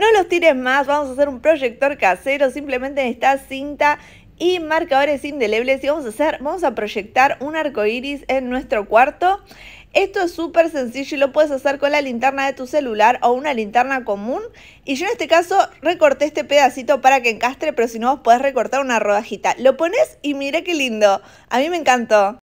No los tires más, vamos a hacer un proyector casero, simplemente esta cinta y marcadores indelebles y vamos a hacer, vamos a proyectar un arco iris en nuestro cuarto. Esto es súper sencillo y lo puedes hacer con la linterna de tu celular o una linterna común. Y yo en este caso recorté este pedacito para que encastre, pero si no vos podés recortar una rodajita. Lo pones y miré qué lindo. A mí me encantó.